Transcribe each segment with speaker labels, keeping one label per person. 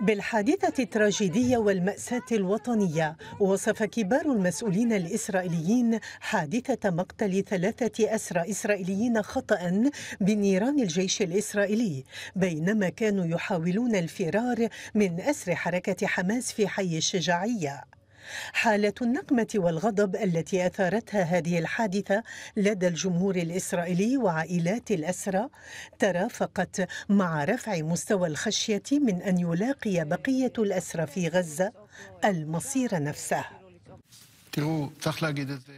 Speaker 1: بالحادثة التراجيدية والمأساة الوطنية وصف كبار المسؤولين الإسرائيليين حادثة مقتل ثلاثة أسرى إسرائيليين خطأ بنيران الجيش الإسرائيلي بينما كانوا يحاولون الفرار من أسر حركة حماس في حي الشجاعية حالة النقمة والغضب التي أثارتها هذه الحادثة لدى الجمهور الإسرائيلي وعائلات الأسرى ترافقت مع رفع مستوى الخشية من أن يلاقي بقية الأسرى في غزة المصير نفسه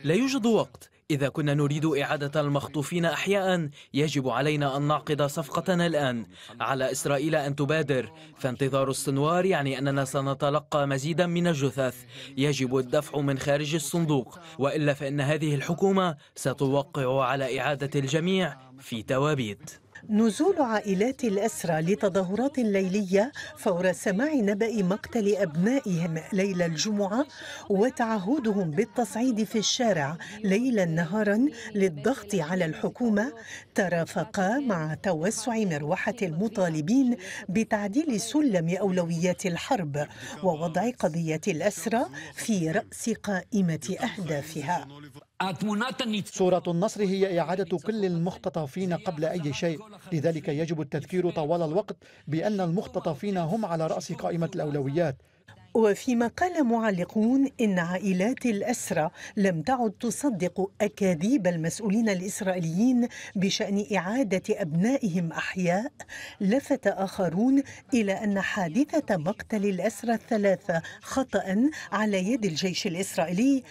Speaker 2: لا يوجد وقت إذا كنا نريد إعادة المخطوفين أحياء يجب علينا أن نعقد صفقتنا الآن على إسرائيل أن تبادر فانتظار السنوار يعني أننا سنتلقى مزيدا من الجثث يجب الدفع من خارج الصندوق وإلا فإن هذه الحكومة ستوقع على إعادة الجميع في توابيت
Speaker 1: نزول عائلات الأسرى لتظاهرات ليلية فور سماع نبأ مقتل أبنائهم ليلة الجمعة وتعهدهم بالتصعيد في الشارع ليلا نهارا للضغط على الحكومة ترافقا مع توسع مروحة المطالبين بتعديل سلم أولويات الحرب ووضع قضية الأسرى في رأس قائمة أهدافها
Speaker 2: صورة النصر هي إعادة كل المختطفين قبل أي شيء لذلك يجب التذكير طوال الوقت بأن المختطفين هم على رأس قائمة الأولويات وفيما قال
Speaker 1: معلقون إن عائلات الأسرى لم تعد تصدق أكاذيب المسؤولين الإسرائيليين بشأن إعادة أبنائهم أحياء لفت آخرون إلى أن حادثة مقتل الأسرى الثلاثة خطأ على يد الجيش الإسرائيلي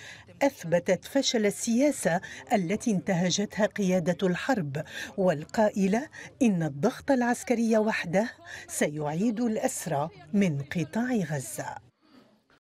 Speaker 1: أثبتت فشل السياسة التي انتهجتها قيادة الحرب والقائلة إن الضغط العسكري وحده سيعيد الأسرى من قطاع غزة